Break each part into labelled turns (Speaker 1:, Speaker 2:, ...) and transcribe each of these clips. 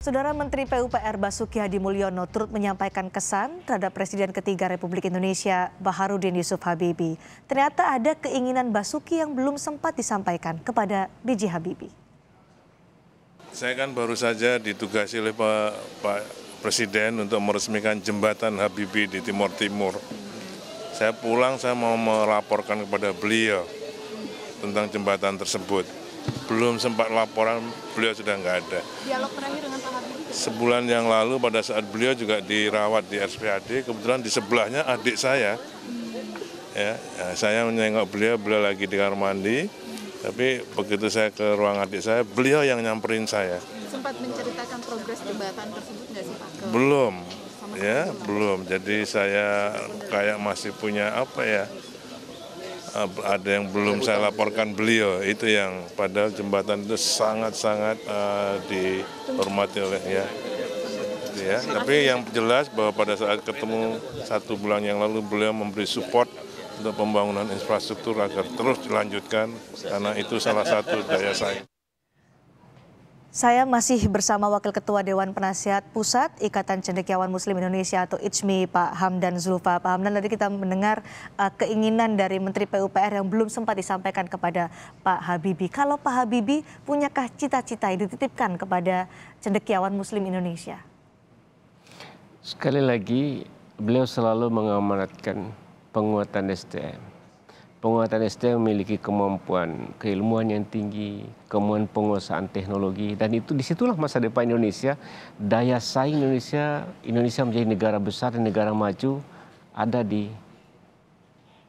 Speaker 1: Saudara Menteri PUPR Basuki Hadi Mulyono turut menyampaikan kesan terhadap Presiden ketiga Republik Indonesia Baharudin Yusuf Habibi. Ternyata ada keinginan Basuki yang belum sempat disampaikan kepada B.J. Habibie.
Speaker 2: Saya kan baru saja ditugasi oleh Pak, Pak Presiden untuk meresmikan jembatan Habibie di Timur Timur. Saya pulang, saya mau melaporkan kepada beliau tentang jembatan tersebut belum sempat laporan beliau sudah nggak ada.
Speaker 1: Dialog terakhir dengan Pak
Speaker 2: Habibie? Sebulan yang lalu pada saat beliau juga dirawat di RSPAD, kebetulan di sebelahnya adik saya. Ya, ya saya menengok beliau, beliau lagi di kamar mandi. Tapi begitu saya ke ruang adik saya, beliau yang nyamperin saya.
Speaker 1: Sempat menceritakan progres jembatan tersebut nggak sih Pak? Ke...
Speaker 2: Belum, ya belum. Jadi saya kayak masih punya apa ya? ada yang belum saya laporkan beliau itu yang padahal jembatan itu sangat-sangat uh, dihormati oleh ya gitu ya tapi yang jelas bahwa pada saat ketemu satu bulan yang lalu beliau memberi support untuk pembangunan infrastruktur agar terus dilanjutkan karena itu salah satu daya saing
Speaker 1: saya masih bersama Wakil Ketua Dewan Penasihat Pusat Ikatan Cendekiawan Muslim Indonesia atau ICMI Pak Hamdan Zulfa. Pak Hamdan tadi kita mendengar uh, keinginan dari Menteri PUPR yang belum sempat disampaikan kepada Pak Habibi. Kalau Pak Habibi punyakah cita-cita yang dititipkan kepada Cendekiawan Muslim Indonesia?
Speaker 3: Sekali lagi beliau selalu mengamanatkan penguatan SDM penguatan SDM memiliki kemampuan keilmuan yang tinggi, kemampuan penguasaan teknologi dan itu disitulah masa depan Indonesia, daya saing Indonesia, Indonesia menjadi negara besar dan negara maju ada di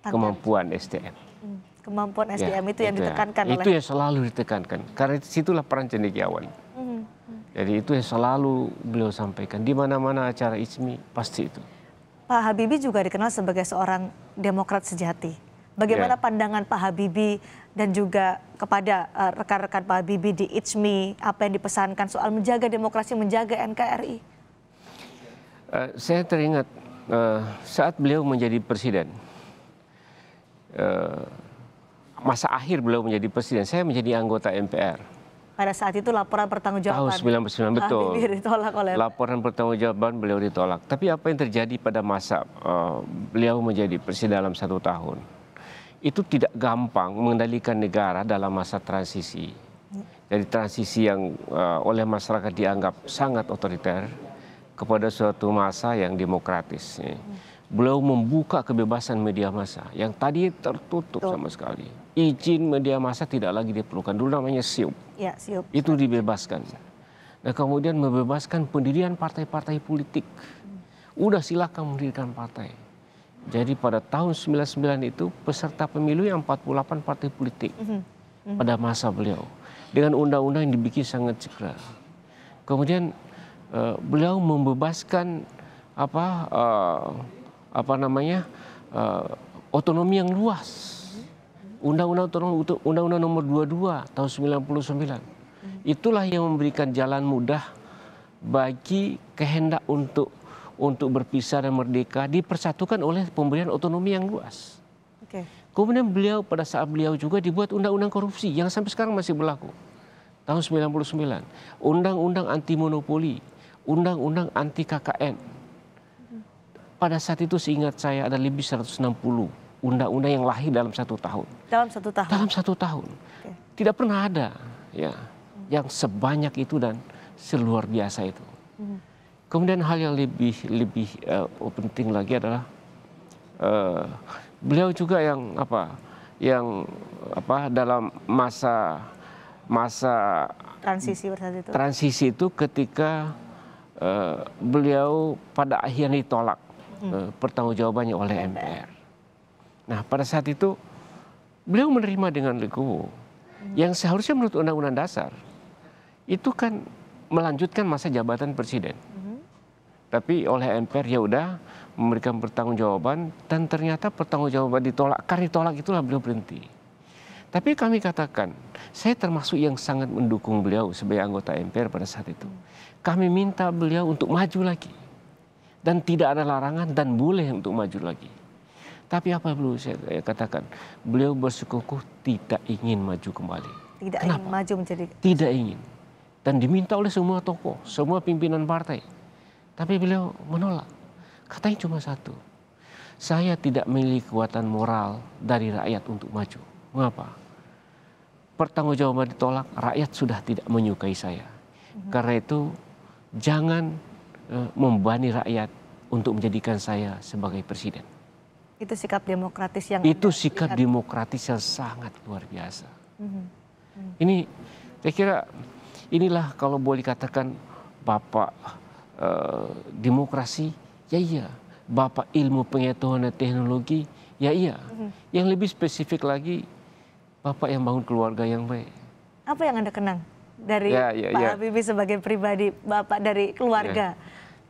Speaker 1: kemampuan SDM. Hmm, kemampuan SDM ya, itu yang ya. ditekankan ya. oleh itu yang
Speaker 3: selalu ditekankan karena disitulah peran cendekiawan.
Speaker 1: Hmm, hmm.
Speaker 3: Jadi itu yang selalu beliau sampaikan di mana-mana acara ISMI pasti itu.
Speaker 1: Pak Habibie juga dikenal sebagai seorang demokrat sejati Bagaimana yeah. pandangan Pak Habibie dan juga kepada eh, rekan-rekan uh, Pak Habibie di ICMI, apa yang dipesankan soal menjaga demokrasi, menjaga NKRI?
Speaker 3: Uh, eh, saya teringat uh, saat beliau menjadi presiden, uh, masa akhir beliau menjadi presiden, saya menjadi anggota MPR.
Speaker 1: Pada saat itu laporan pertanggungjawaban. Tahun 99
Speaker 3: ah, betul. ditolak oleh laporan pertanggungjawaban beliau ditolak. Tapi apa yang terjadi pada masa uh, beliau menjadi presiden dalam satu tahun? itu tidak gampang mengendalikan negara dalam masa transisi. Jadi transisi yang uh, oleh masyarakat dianggap sangat otoriter kepada suatu masa yang demokratis. Ya. Beliau membuka kebebasan media massa yang tadi tertutup sama sekali. Izin media massa tidak lagi diperlukan. Dulu namanya siup. Ya, siup. Itu dibebaskan. Nah kemudian membebaskan pendirian partai-partai politik. Udah silakan mendirikan partai jadi pada tahun 99 itu peserta pemilu yang 48 partai politik mm -hmm. pada masa beliau dengan undang-undang yang dibikin sangat cekra. Kemudian uh, beliau membebaskan apa uh, apa namanya uh, otonomi yang luas. Undang-undang otonomi undang-undang nomor 22 tahun 99. Mhm. Itulah yang memberikan jalan mudah bagi kehendak untuk untuk berpisah dan merdeka dipersatukan oleh pemberian otonomi yang luas. Okay. Kemudian beliau pada saat beliau juga dibuat undang-undang korupsi yang sampai sekarang masih berlaku. Tahun 99, undang-undang anti monopoli, undang-undang anti KKN. Pada saat itu seingat saya ada lebih 160 undang-undang yang lahir dalam satu tahun.
Speaker 1: Dalam satu tahun. Dalam satu
Speaker 3: tahun. Okay. Tidak pernah ada ya yang sebanyak itu dan seluar biasa itu. Mm -hmm. Kemudian hal yang lebih lebih uh, penting lagi adalah uh, beliau juga yang apa yang apa dalam masa masa
Speaker 1: transisi itu.
Speaker 3: Transisi itu ketika uh, beliau pada akhirnya ditolak hmm. uh, pertanggungjawabannya oleh MPR. Nah, pada saat itu beliau menerima dengan legowo hmm. yang seharusnya menurut undang-undang dasar itu kan melanjutkan masa jabatan presiden tapi oleh MPR ya udah memberikan pertanggungjawaban dan ternyata pertanggungjawaban ditolak karena ditolak itulah beliau berhenti. Tapi kami katakan, saya termasuk yang sangat mendukung beliau sebagai anggota MPR pada saat itu. Kami minta beliau untuk maju lagi. Dan tidak ada larangan dan boleh untuk maju lagi. Tapi apa beliau saya eh, katakan, beliau bersikukuh tidak ingin maju kembali.
Speaker 1: Tidak Kenapa? ingin maju menjadi...
Speaker 3: Tidak ingin. Dan diminta oleh semua tokoh, semua pimpinan partai tapi beliau menolak. Katanya cuma satu. Saya tidak memiliki kekuatan moral dari rakyat untuk maju. Mengapa? Pertanggungjawaban ditolak, rakyat sudah tidak menyukai saya. Karena itu jangan uh, membebani rakyat untuk menjadikan saya sebagai presiden.
Speaker 1: Itu sikap demokratis yang Itu sikap lihat.
Speaker 3: demokratis yang sangat luar biasa. Mhm. Ini saya kira inilah kalau boleh dikatakan Bapak Eh, demokrasi, ya iya. Bapak ilmu pengetahuan dan teknologi, ya iya. hmm Yang lebih spesifik lagi, Bapak yang bangun keluarga yang baik.
Speaker 1: Apa yang Anda kenang dari ya, ya, Pak ya. Habibie sebagai pribadi, Bapak dari keluarga?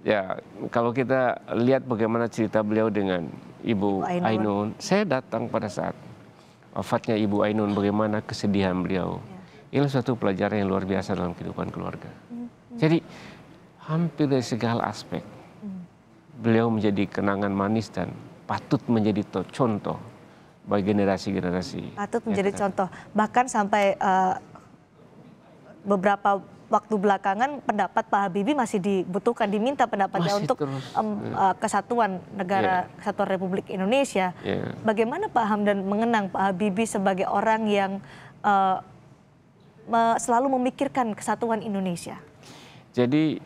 Speaker 3: Ya. ya, kalau kita lihat bagaimana cerita beliau dengan Ibu Ainun, Ainun saya datang pada saat wafatnya Ibu Ainun, bagaimana kesedihan beliau. Ya. Ini suatu pelajaran yang luar biasa dalam kehidupan keluarga. Hmm. Jadi hampir dari segala aspek. Beliau menjadi kenangan manis dan patut menjadi contoh bagi generasi-generasi.
Speaker 1: Patut menjadi ya, contoh. Bahkan sampai uh, beberapa waktu belakangan pendapat Pak Habibie masih dibutuhkan diminta pendapatnya masih untuk Um, uh, kesatuan negara yeah. kesatuan Republik Indonesia. Yeah. Bagaimana Pak Hamdan mengenang Pak Habibie sebagai orang yang uh, selalu memikirkan kesatuan Indonesia?
Speaker 3: Jadi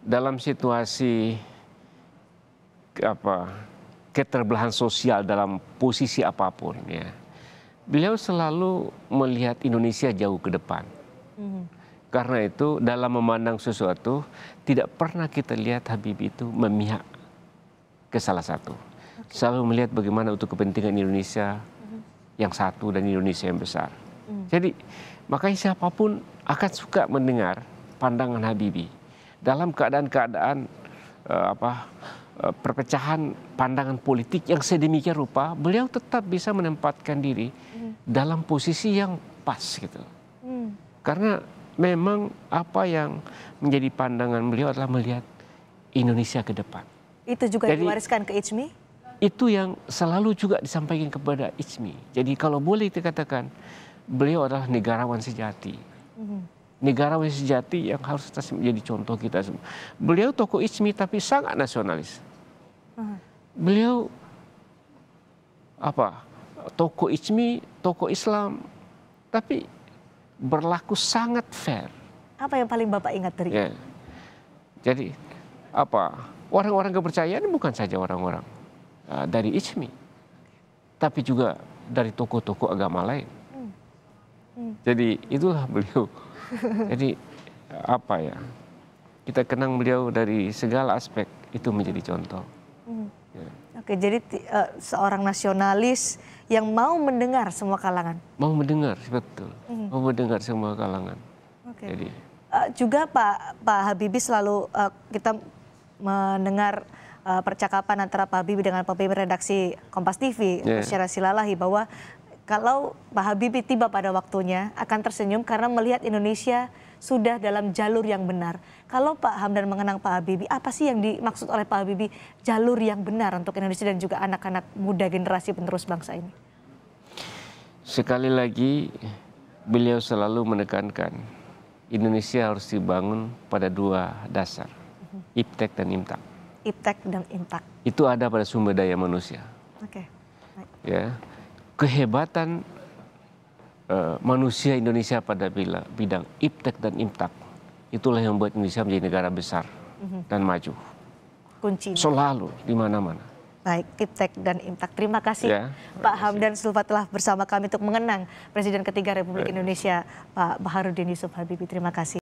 Speaker 3: dalam situasi apa keterbelahan sosial dalam posisi apapun ya beliau selalu melihat Indonesia jauh ke depan mm-hmm. karena itu dalam memandang sesuatu tidak pernah kita lihat Habib itu memihak ke salah satu okay. selalu melihat bagaimana untuk kepentingan Indonesia mm-hmm. yang satu dan Indonesia yang besar mm-hmm. jadi makanya siapapun akan suka mendengar pandangan Habibie dalam keadaan-keadaan eh, apa eh, perpecahan pandangan politik yang sedemikian rupa, beliau tetap bisa menempatkan diri hmm. dalam posisi yang pas gitu. Hmm. Karena memang apa yang menjadi pandangan beliau adalah melihat Indonesia ke depan.
Speaker 1: Itu juga Jadi, diwariskan ke Ichmi?
Speaker 3: Itu yang selalu juga disampaikan kepada Ichmi. Jadi kalau boleh dikatakan, beliau adalah negarawan sejati. Hmm negara sejati yang harus tetap menjadi contoh kita semua. Beliau tokoh ismi tapi sangat nasionalis. Beliau apa? Tokoh ismi, tokoh Islam, tapi berlaku sangat fair.
Speaker 1: Apa yang paling Bapak ingat dari yeah.
Speaker 3: Jadi apa? Orang-orang kepercayaan bukan saja orang-orang uh, dari ismi, tapi juga dari tokoh-tokoh agama lain. Hmm. Hmm. Jadi itulah beliau jadi apa ya kita kenang beliau dari segala aspek itu menjadi contoh hmm. ya.
Speaker 1: oke jadi uh, seorang nasionalis yang mau mendengar semua kalangan
Speaker 3: mau mendengar betul hmm. mau mendengar semua kalangan
Speaker 1: oke. jadi uh, juga Pak Pak Habibie selalu uh, kita mendengar uh, percakapan antara Pak Habibie dengan pemimpin redaksi Kompas TV, yeah. Syara Silalahi, bahwa kalau Pak Habibie tiba pada waktunya akan tersenyum karena melihat Indonesia sudah dalam jalur yang benar. Kalau Pak Hamdan mengenang Pak Habibie, apa sih yang dimaksud oleh Pak Habibie jalur yang benar untuk Indonesia dan juga anak-anak muda generasi penerus bangsa ini?
Speaker 3: Sekali lagi, beliau selalu menekankan Indonesia harus dibangun pada dua dasar, IPTEK dan IMTAK.
Speaker 1: IPTEK dan IMTAK.
Speaker 3: Itu ada pada sumber daya manusia. Oke. Okay. Ya, kehebatan eh, manusia Indonesia pada bidang iptek dan imtak itulah yang membuat Indonesia menjadi negara besar mhm. dan maju. Kunci selalu di mana-mana.
Speaker 1: Baik, Iptek dan Imtak. Terima kasih ya, Pak kasih. Hamdan Sulfa telah bersama kami untuk mengenang Presiden ketiga Republik Indonesia Pak Baharudin Yusuf Habibie. Terima kasih.